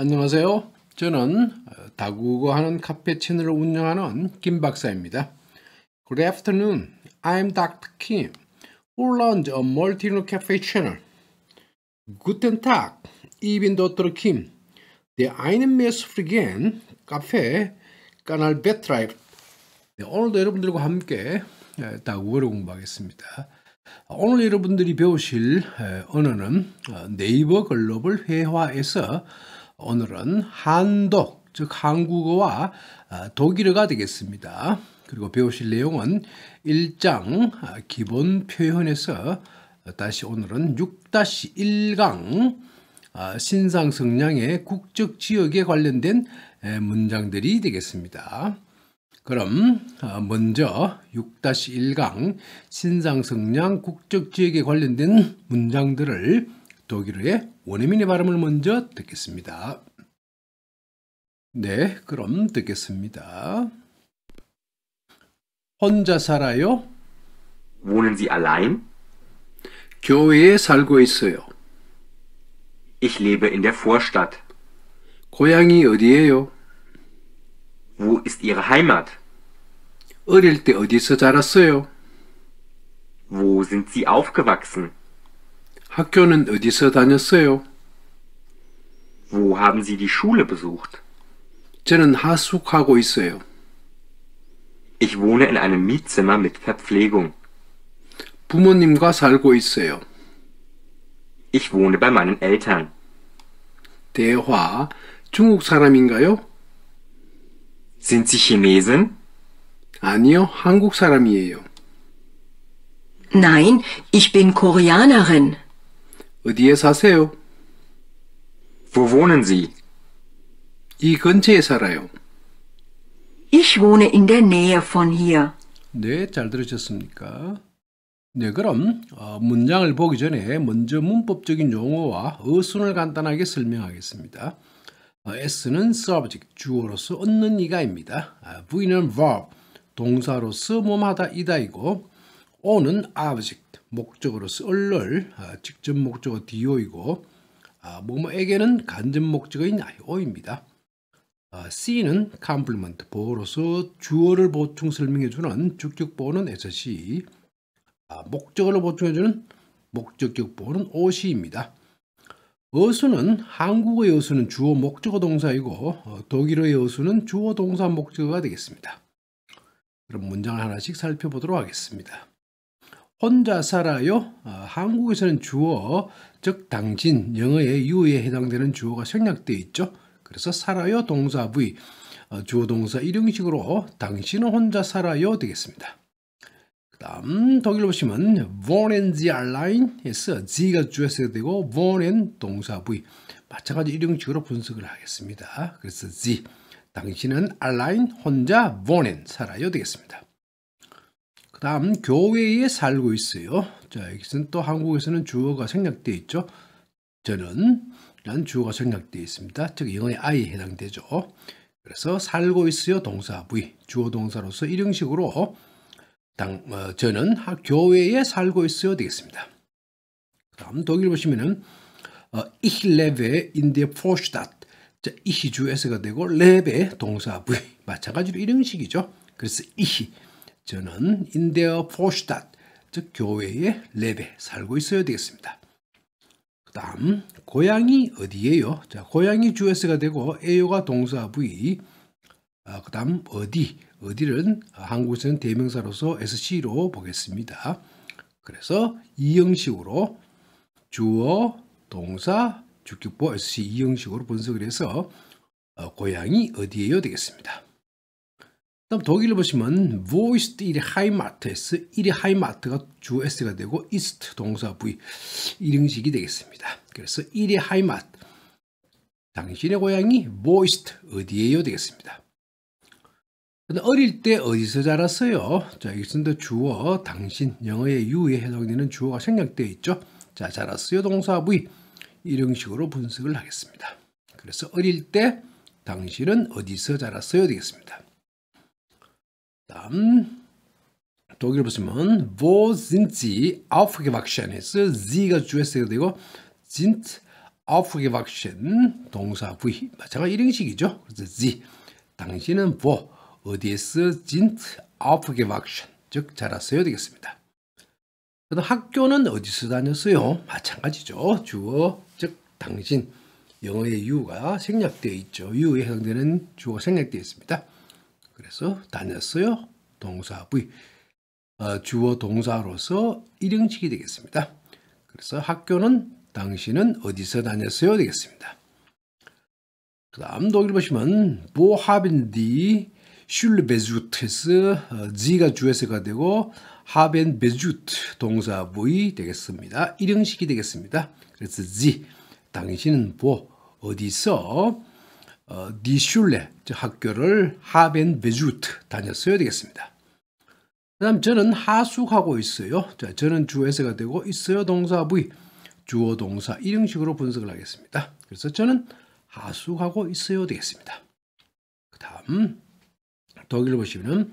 안녕하세요. 저는 다국어 하는 카페 채널을 운영하는 김 박사입니다. Good afternoon. I'm Dr. Kim, who runs a multilingual cafe channel. Guten Tag. Ich bin Dr. Kim, der einen messfreien Café Kanal betreibt. 네, 오늘도 여러분들과 함께 다국어를 공부하겠습니다. 오늘 여러분들이 배우실 언어는 네이버 글로벌 회화에서 오늘은 한독, 즉 한국어와 아, 독일어가 되겠습니다. 그리고 배우실 내용은 1장 아, 기본 표현에서 어, 다시 오늘은 6-1강 아, 신상성량의 국적 지역에 관련된 문장들이 되겠습니다. 그럼 먼저 6-1강 신상성량 국적 지역에 관련된 문장들을 독일어의 원어민의 발음을 먼저 듣겠습니다. 네, 그럼 듣겠습니다. 혼자 살아요? Wohnen Sie allein? 교회에 살고 있어요. Ich lebe in der Vorstadt. 고향이 어디예요? Wo ist Ihre Heimat? 어릴 때 어디서 자랐어요? Wo sind Sie aufgewachsen? 학교는 어디서 다녔어요? Wo haben Sie die Schule besucht? 저는 하숙하고 있어요. Ich wohne in einem Mietzimmer mit Verpflegung. 부모님과 살고 있어요. Ich wohne bei meinen Eltern. 대화 중국 사람인가요? Sind Sie Chinesen? 아니요, 한국 사람이에요. Nein, ich bin Koreanerin. 어디에 사세요? Wo wohnen Sie? 이 근처에 살아요. Ich wohne in der Nähe von hier. 네, 잘 들으셨습니까? 네, 그럼 어, 문장을 보기 전에 먼저 문법적인 용어와 어순을 간단하게 설명하겠습니다. 어, S는 subject, 주어로서 얻는 이가입니다. 아, V는 verb, 동사로서 몸하다 이다이고 오는 object, 목적으로서 을을 아, 직접 목적어 do이고 뭐뭐에게는 아, 간접 목적어인 io입니다. 아, C는 complement, 보어로서 주어를 보충 설명해주는 주격 보어는 SC, 목적어를 보충해주는 목적격 보어는 OC입니다. 어수는 한국어의 어수는 주어 목적어 동사이고 어, 독일어의 어수는 주어 동사 목적어가 되겠습니다. 그럼 문장을 하나씩 살펴보도록 하겠습니다. 혼자 살아요. 아, 한국에서는 주어, 즉 당신, 영어의 유 o 에 해당되는 주어가 생략되어 있죠. 그래서 살아요 동사 부위, 어, 주어 동사 일용식으로 당신은 혼자 살아요 되겠습니다. 그 다음 독일로 보시면 born in the l i n e 에서 g가 주어서 되고 born in 동사 부위 마찬가지 일용식으로 분석을 하겠습니다. 그래서 g 당신은 a i r l i n 혼자 born in 살아요 되겠습니다. 그 다음 교회에 살고 있어요. 자 여기서는 또 한국에서는 주어가 생략되어 있죠. 저는 난 주어가 생략되어 있습니다. 즉 영어의 I에 해당되죠. 그래서 살고 있어요 동사 부 주어 동사로서 일형식으로 당, 어, 저는 교회에 살고 있어요 되겠습니다. 그 다음 독일 보시면은 어, Ich lebe in der Vorstadt 자, 이히 주에서가 되고 레베 동사 부 마찬가지로 일형식이죠. 그래서 이히 저는 인데어 포슈닷, 즉 교회의 랩에 살고 있어야 되겠습니다. 그 다음 고향이 어디예요? 자, 고향이 주어스가 되고 에요가 동사 부위 아, 그 다음 어디, 어디는 한국에서는 대명사로서 SC로 보겠습니다. 그래서 이 형식으로 주어, 동사, 주격보 SC 이 형식으로 분석을 해서 어, 고향이 어디예요 되겠습니다. 다음 독일을 보시면 wo ist ihre Heimat? ihre Heimat가 주 s가 되고 ist 동사 v 이형식이 되겠습니다. 그래서 ihre Heimat 당신의 고향이 wo ist 어디에요 되겠습니다. 어릴 때 어디서 자랐어요? 자, 여기서는 주어, 당신, 영어의 유에 해당되는 주어가 생략되어 있죠. 자, 자랐어요 동사 v 이형 식으로 분석을 하겠습니다. 그래서 어릴 때 당신은 어디서 자랐어요 되겠습니다. d 독일 보시면 wo 뭐 sind sie aufgewachsen 해서 si가 주어야 되고 sind aufgewachsen 동사 부위 마찬가지 일행식이죠. 그래서 sie 당신은 wo 뭐, 어디에서 sind aufgewachsen 즉 자랐어요 되겠습니다. 그다 학교는 어디서 다녔어요? 마찬가지죠. 주어 즉 당신 영어의 유가 생략되어 있죠. 유에 해당되는 주어가 생략되어 있습니다. 그래서 다녔어요. 동사 V. 어, 주어 동사로서 일용식이 되겠습니다. 그래서 학교는 당신은 어디서 다녔어요? 되겠습니다. 그 다음 독일 보시면 보하빈디 슐 베주트에서 어, 지가 주에서가 되고 하벤 베주트 동사 부이 되겠습니다. 일형식이 되겠습니다. 그래서 지 당신은 보 어디서 어, 디슐레 학교를 하벤 베주트 다녔어야 되겠습니다. 그 다음 저는 하숙하고 있어요. 자, 저는 주어에서가 되고 있어요 동사 부위 주어 동사 이런 식으로 분석을 하겠습니다. 그래서 저는 하숙하고 있어요 되겠습니다. 그 다음 독일 보시면은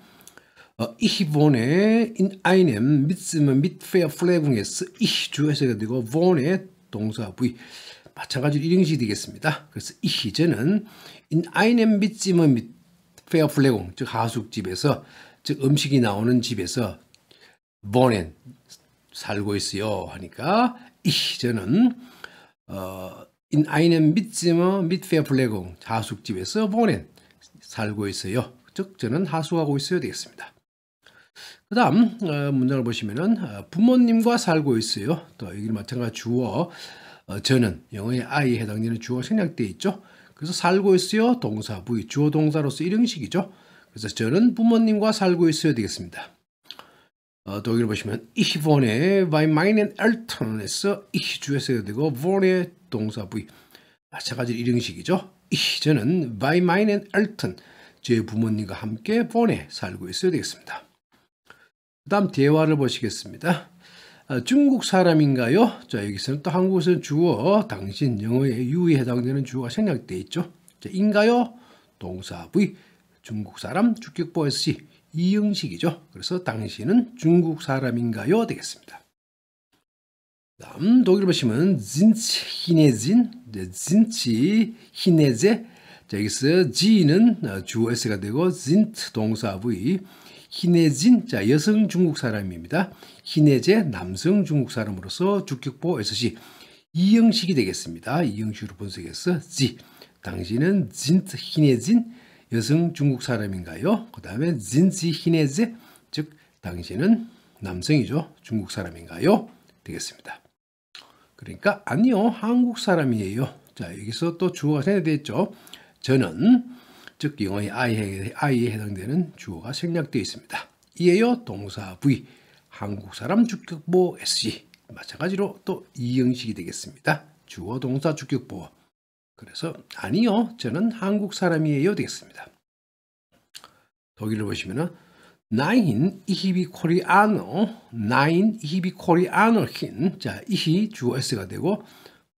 어, ich wohne in einem mit, mit v e r f l e g u n g s ich 주어에서가 되고 wohne 동사 부위 마찬가지로 이행식이 되겠습니다. 그래서 이 희제는 in einem Zimmer mit v e r f l e g u n g 즉 하숙집에서 즉 음식이 나오는 집에서 born 살고 있어요 하니까 이 희제는 어, in einem Zimmer mit v e r f l e g u n g 하숙집에서 born 살고 있어요. 즉 저는 하숙하고 있어야 되겠습니다. 그 다음 어, 문장을 보시면은 어, 부모님과 살고 있어요. 또 여기 마찬가지 주어 어, 저는 영어의 i 해당되는 주어 생략되어 있죠. 그래서 살고 있어요 동사 부위 주어 동사로서 일형식이죠. 그래서 저는 부모님과 살고 있어야 되겠습니다. 어, 독일 보시면 ich wohne bei meinen Eltern에서 ich 주에서 되고 wohne 동사 부위 마찬가지 일형식이죠. ich 저는 by meinen Eltern 제 부모님과 함께 wohne 살고 있어야 되겠습니다. 그 다음 대화를 보시겠습니다. 아, 중국 사람인가요? 자 여기서는 또 한국에서는 주어 당신 영어의 유에 해당되는 주어가 생략돼 있죠. 자, 인가요? 동사 V 중국 사람 주격보 SC 이응식이죠. 그래서 당신은 중국 사람인가요? 되겠습니다. 다음 독일 보시면 진치 히네진 네, 진치 히네제 자 여기서 지는 아, 주어 S가 되고 진트 동사 V 희내진자 여성 중국 사람입니다. 희내제 남성 중국 사람으로서 주격보 SC 이형식이 되겠습니다. 이형식으로 분석해서 지 당신은 진트 히네진 여성 중국 사람인가요? 그 다음에 진지 희내제즉 당신은 남성이죠. 중국 사람인가요? 되겠습니다. 그러니까 아니요 한국 사람이에요. 자 여기서 또 주어가 생략되어 있죠. 저는 즉 영어의 I에, 해당되는 주어가 생략되어 있습니다. 이에요 동사 V, 한국 사람 주격보 SG, 마찬가지로 또 이 형식이 되겠습니다. 주어 동사 주격보 그래서 아니요, 저는 한국 사람이에요 되겠습니다. 독일을 보시면 나인 이히비 코리아노 나인 이히비 코리아노 흰자 이히 주어 S가 되고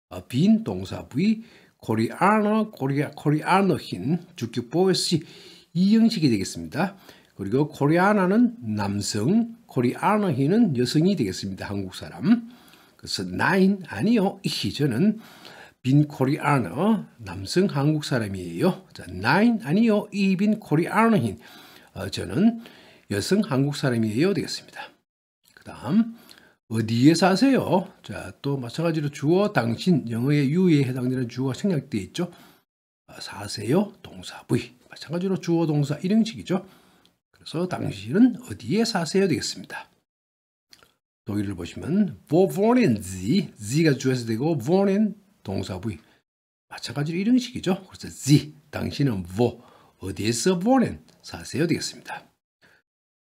어, 빈 동사 V 코리아노, 코리아, 코리아노힌 주격보의 시이 형식이 되겠습니다. 그리고 코리아나는 남성, 코리아노흰은 여성이 되겠습니다. 한국 사람. 그래서 나인 아니요. 이 저는 빈 코리아너 남성 한국 사람이에요. 자, 나인 아니요. 이 빈 코리아너힌 어, 저는 여성 한국 사람이에요. 되겠습니다. 그 다음 어디에 사세요? 자, 또 마찬가지로 주어 당신 영어의 유에 해당되는 주어가 생략되어 있죠. 아, 사세요 동사 부위 마찬가지로 주어 동사 일행식이죠. 그래서 당신은 어디에 사세요 되겠습니다. 독일을 보시면 wo wohnen Sie? Z가 주어서 되고 wohnen 동사 부위 마찬가지로 일행식이죠. 그래서 Sie 당신은 wo 어디에서 wohnen 사세요 되겠습니다.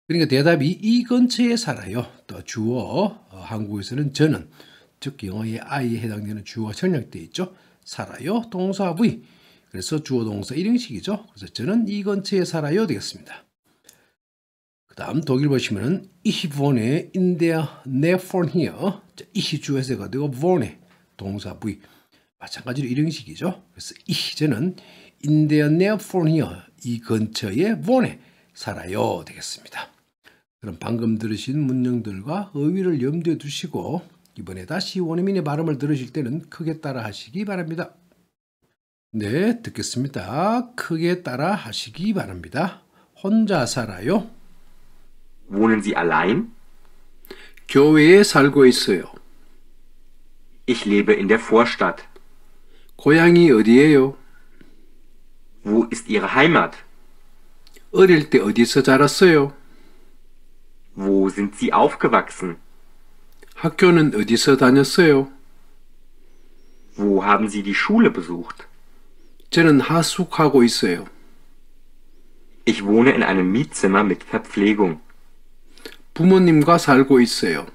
그러니까 대답이 이 근처에 살아요. 또 주어 어, 한국에서는 저는 즉 영어의 I에 해당되는 주어가 전략되어 있죠. 살아요 동사 V 그래서 주어 동사 이런 식이죠 그래서 저는 이 근처에 살아요 되겠습니다. 그 다음 독일 보시면은 이번에 in their near f o m here 이 주어에서가 되고 번에 동사 V 마찬가지로 이런 식이죠 그래서 이 저는 in their near f o m h e r 이 근처에 번에 살아요 되겠습니다. 그럼 방금 들으신 문명들과 의휘를 염두에 두시고 이번에 다시 원어민의 발음을 들으실 때는 크게 따라 하시기 바랍니다. 네, 듣겠습니다. 크게 따라 하시기 바랍니다. 혼자 살아요? Wohnen Sie allein? 교회에 살고 있어요. Ich lebe in der Vorstadt. 고향이 어디예요? Wo ist Ihre Heimat? 어릴 때 어디서 자랐어요? Wo sind Sie aufgewachsen? 학교는 어디서 다녔어요? Wo haben Sie die Schule besucht? 저는 하숙하고 있어요. Ich wohne in einem Mietzimmer mit Verpflegung. 부모님과 살고 있어요.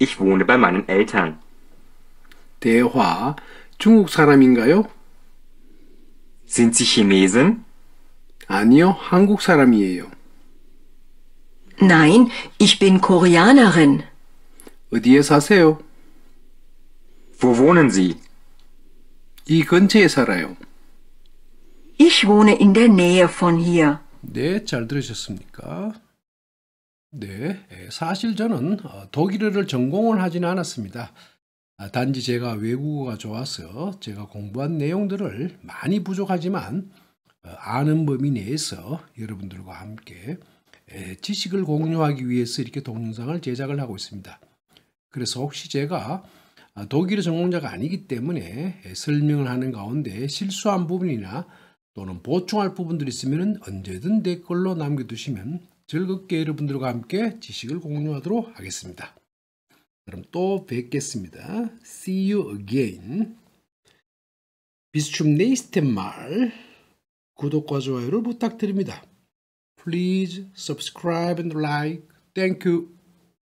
Ich wohne bei meinen Eltern. 대화 중국 사람인가요? Sind Sie Chinesen? 아니요, 한국 사람이에요. Nein, ich bin Koreanerin. 어디에 사세요? Wo wohnen Sie? 이 근처에 살아요. Ich wohne in der Nähe von hier. 네, 잘 들으셨습니까? 네, 예, 사실 저는 어, 독일어를 전공을 하는 않았습니다. 아, 단지 제가 외국어가 좋아서 제가 공부한 내용들을 많이 부족하지만 어, 아는 범위 내에서 여러분들과 함께 지식을 공유하기 위해서 이렇게 동영상을 제작을 하고 있습니다. 그래서 혹시 제가 아, 독일어 전공자가 아니기 때문에 설명을 하는 가운데 실수한 부분이나 또는 보충할 부분들이 있으면 언제든 댓글로 남겨두시면 즐겁게 여러분들과 함께 지식을 공유하도록 하겠습니다. 그럼 또 뵙겠습니다. See you again. 비스춤 네이스텐 말 구독과 좋아요를 부탁드립니다. Please subscribe and like. Thank you.